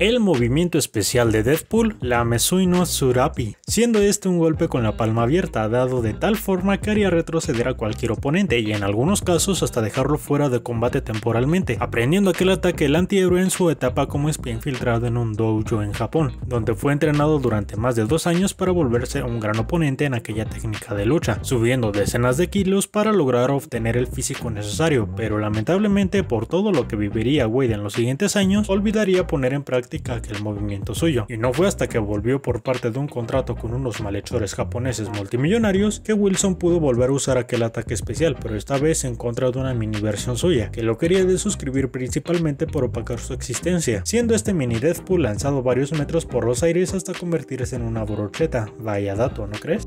el movimiento especial de Deadpool, la Mesuino Surapi, siendo este un golpe con la palma abierta, dado de tal forma que haría retroceder a cualquier oponente y en algunos casos hasta dejarlo fuera de combate temporalmente, aprendiendo aquel ataque el antihéroe en su etapa como espía infiltrado en un dojo en Japón, donde fue entrenado durante más de dos años para volverse un gran oponente en aquella técnica de lucha, subiendo decenas de kilos para lograr obtener el físico necesario, pero lamentablemente por todo lo que viviría Wade en los siguientes años, olvidaría poner en práctica que el movimiento suyo, y no fue hasta que volvió por parte de un contrato con unos malhechores japoneses multimillonarios que Wilson pudo volver a usar aquel ataque especial, pero esta vez en contra de una mini versión suya, que lo quería desuscribir principalmente por opacar su existencia, siendo este mini Deadpool lanzado varios metros por los aires hasta convertirse en una borrocheta. Vaya dato, ¿no crees?